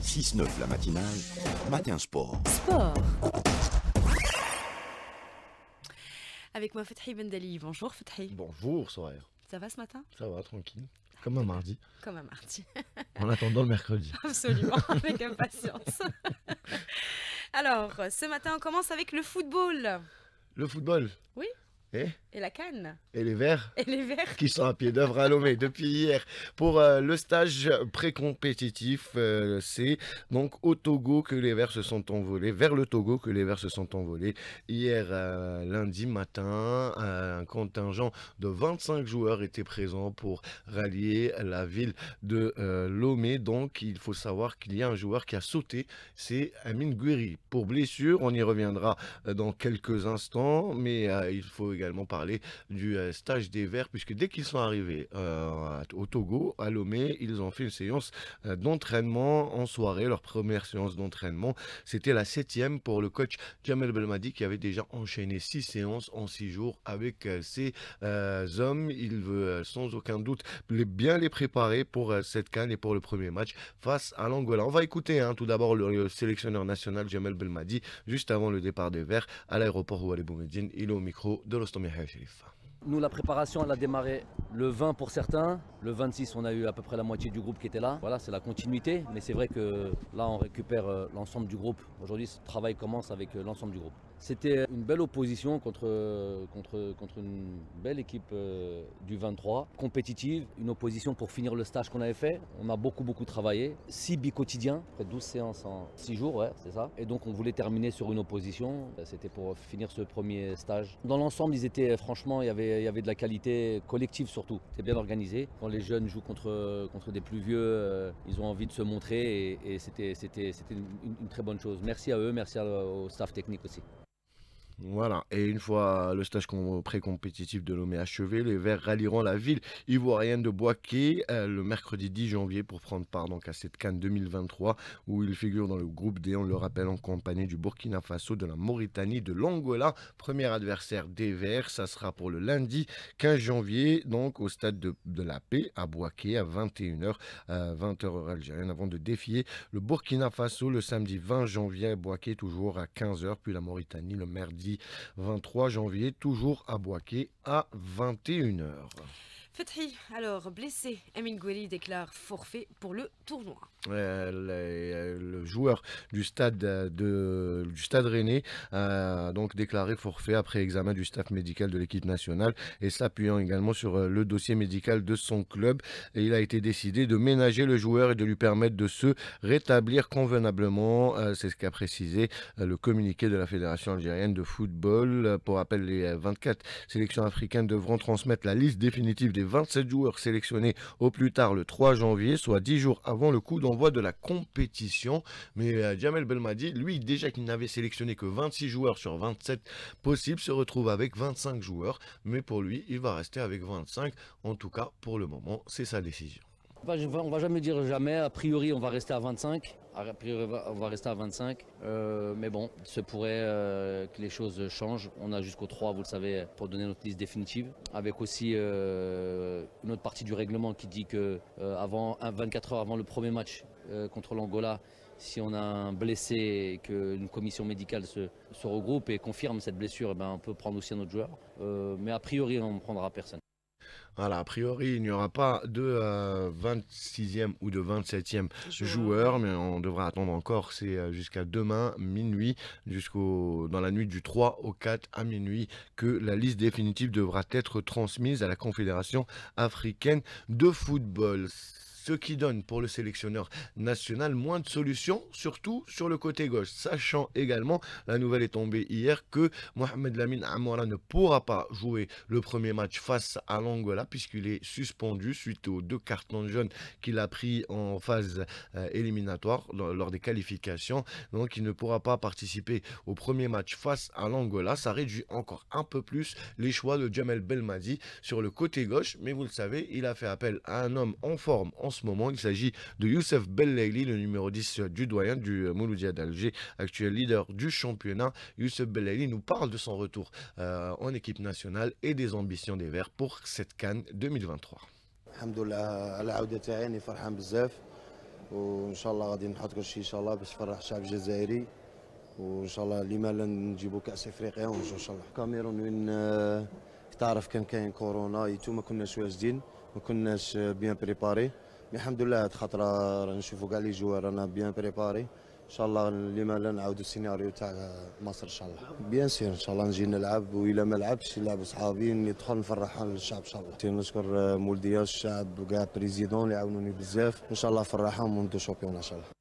6-9 la matinale, matin sport. Sport Avec moi Fethi Bendali, bonjour Fethi. Bonjour Soraya Ça va ce matin Ça va, tranquille. Comme un mardi. Comme un mardi. en attendant le mercredi. Absolument, avec impatience. Alors, ce matin, on commence avec le football. Le football Oui. Eh? Et, la canne. Et les verts. Et les verts. Qui sont à pied d'œuvre à Lomé depuis hier. Pour euh, le stage pré-compétitif, euh, c'est donc au Togo que les verts se sont envolés, vers le Togo que les verts se sont envolés. Hier, euh, lundi matin, un contingent de 25 joueurs était présent pour rallier la ville de Lomé. Donc, il faut savoir qu'il y a un joueur qui a sauté, c'est Amine Guiri. Pour blessure, on y reviendra dans quelques instants, mais il faut également parler du euh, stage des Verts, puisque dès qu'ils sont arrivés euh, au Togo, à Lomé, ils ont fait une séance euh, d'entraînement en soirée. Leur première séance d'entraînement, c'était la septième pour le coach Jamel Belmadi, qui avait déjà enchaîné six séances en six jours avec ses hommes. Il veut sans aucun doute les, bien les préparer pour cette canne et pour le premier match face à l'Angola. On va écouter hein, tout d'abord le, sélectionneur national Jamel Belmadi, juste avant le départ des Verts à l'aéroport Oualé Boumedine. Il est au micro de nous, la préparation, elle a démarré le 20 pour certains. Le 26, on a eu à peu près la moitié du groupe qui était là. Voilà, c'est la continuité. Mais c'est vrai que là, on récupère euh, l'ensemble du groupe. Aujourd'hui, ce travail commence avec euh, l'ensemble du groupe. C'était euh, une belle opposition contre, euh, une belle équipe euh, du 23, compétitive, une opposition pour finir le stage qu'on avait fait. On a beaucoup beaucoup travaillé, 6 bi-quotidiens, après 12 séances en 6 jours, ouais, c'est ça. Et donc on voulait terminer sur une opposition, c'était pour finir ce premier stage. Dans l'ensemble, ils étaient franchement, il y avait, de la qualité collective surtout, c'est bien organisé. Quand les jeunes jouent contre, des plus vieux, ils ont envie de se montrer et, c'était une, une très bonne chose. Merci à eux, merci au staff technique aussi. Voilà, et une fois le stage pré-compétitif de Lomé achevé, les Verts rallieront la ville ivoirienne de Boaké euh, le mercredi 10 janvier pour prendre part donc à cette Cannes 2023 où ils figurent dans le groupe D, on le rappelle, en compagnie du Burkina Faso, de la Mauritanie, de l'Angola. Premier adversaire des Verts, ça sera pour le lundi 15 janvier, donc au stade de, la paix à Boaké à 21h, euh, 20h heure algérienne, avant de défier le Burkina Faso le samedi 20 janvier à Boaké, toujours à 15h, puis la Mauritanie le mardi 23 janvier, toujours à Boisquet à 21h alors blessé, Emine Goueli déclare forfait pour le tournoi. Euh, euh, le, joueur du stade, euh, de, du stade rennais a donc déclaré forfait après examen du staff médical de l'équipe nationale et s'appuyant également sur le dossier médical de son club. il a été décidé de ménager le joueur et de lui permettre de se rétablir convenablement. C'est ce qu'a précisé le communiqué de la Fédération algérienne de football. Pour rappel, les 24 sélections africaines devront transmettre la liste définitive des 27 joueurs sélectionnés au plus tard le 3 janvier, soit 10 jours avant le coup d'envoi de la compétition. Mais euh, Jamel Belmadi, lui, déjà qu'il n'avait sélectionné que 26 joueurs sur 27 possibles, se retrouve avec 25 joueurs. Mais pour lui, il va rester avec 25. En tout cas, pour le moment, c'est sa décision on va jamais dire jamais. A priori, on va rester à 25. A on va rester à 25. Euh, mais bon, ce pourrait euh, que les choses changent. On a jusqu'au 3, vous le savez, pour donner notre liste définitive. Avec aussi euh, une autre partie du règlement qui dit que avant 24 heures avant le premier match contre l'Angola, si on a un blessé et qu'une commission médicale se, regroupe et confirme cette blessure, eh ben, on peut prendre aussi un autre joueur. mais a priori, on ne prendra personne. Voilà, a priori, il n'y aura pas de 26e euh, ou de 27e joueur. mais on devra attendre encore. C'est euh, jusqu'à demain, minuit, jusqu'au dans la nuit du 3 au 4 à minuit, que la liste définitive devra être transmise à la Confédération africaine de football ce qui donne pour le sélectionneur national moins de solutions, surtout sur le côté gauche. Sachant également, la nouvelle est tombée hier, que Mohamed Lamine Amoura ne pourra pas jouer le premier match face à l'Angola, puisqu'il est suspendu suite aux deux cartons jaunes qu'il a pris en phase euh, éliminatoire lors des qualifications. Donc il ne pourra pas participer au premier match face à l'Angola. Ça réduit encore un peu plus les choix de Jamel Belmadi sur le côté gauche. Mais vous le savez, il a fait appel à un homme en forme en moment il s'agit de Youssef Belayli le numéro 10 euh, du doyen du euh, Mouloudia d'Alger actuel leader du championnat Youssef Belayli nous parle de son retour euh, en équipe nationale et des ambitions des Verts pour cette Cannes 2023 Alhamdoulilah, la réunion est très heureuse et nous allons nous y mettre pour le plaisir des gens de Jézaïrie et nous allons aussi remercier les Africains En Cameroun, vous savez qu'il y a eu le coronavirus nous n'étions pas prêts, nous n'étions pas bien préparé. الحمد لله هاد الخطره رانا نشوفوا كاع لي جوار رانا بيان بريباري ان شاء الله لما لا نعاودوا السيناريو تاع مصر ان شاء الله بيان سير ان شاء الله نجي نلعب والا ما لعبش نلعب صحابي ندخل نفرح الشعب ان شاء الله نشكر مولديه الشعب وكاع بريزيدون اللي عاونوني بزاف ان شاء الله فرحهم وندو شوبيون ان شاء الله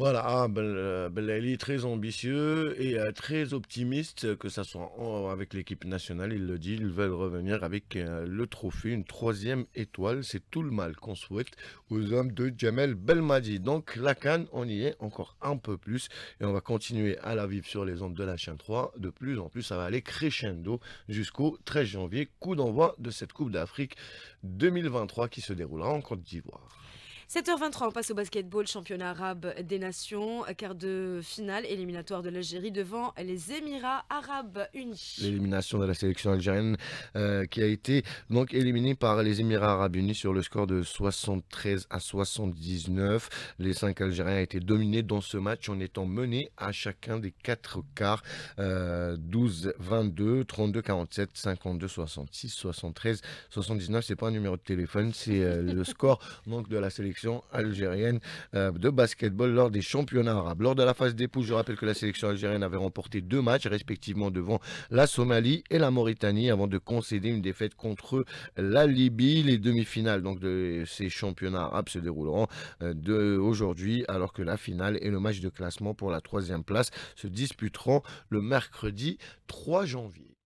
Voilà, ah, Beléli, ben, est très ambitieux et euh, très optimiste, que ce soit avec l'équipe nationale, il le dit, ils veulent revenir avec euh, le trophée, une troisième étoile, c'est tout le mal qu'on souhaite aux hommes de Jamel Belmadi. Donc la Cannes, on y est encore un peu plus et on va continuer à la vivre sur les ondes de la chaîne 3. De plus en plus, ça va aller crescendo jusqu'au 13 janvier, coup d'envoi de cette Coupe d'Afrique 2023 qui se déroulera en Côte d'Ivoire. 7h23, on passe au basketball, championnat arabe des nations, quart de finale éliminatoire de l'Algérie devant les Émirats arabes unis. L'élimination de la sélection algérienne euh, qui a été donc éliminée par les Émirats arabes unis sur le score de 73 à 79. Les cinq Algériens ont été dominés dans ce match en étant menés à chacun des quatre quarts 12-22, 32-47, 52-66, 73-79. C'est pas un numéro de téléphone, c'est euh, le score donc de la sélection algérienne euh, de basketball lors des championnats arabes. Lors de la phase des je rappelle que la sélection algérienne avait remporté deux matchs respectivement devant la Somalie et la Mauritanie avant de concéder une défaite contre la Libye. Les demi-finales donc de ces championnats arabes se dérouleront euh, aujourd'hui alors que la finale et le match de classement pour la troisième place se disputeront le mercredi 3 janvier.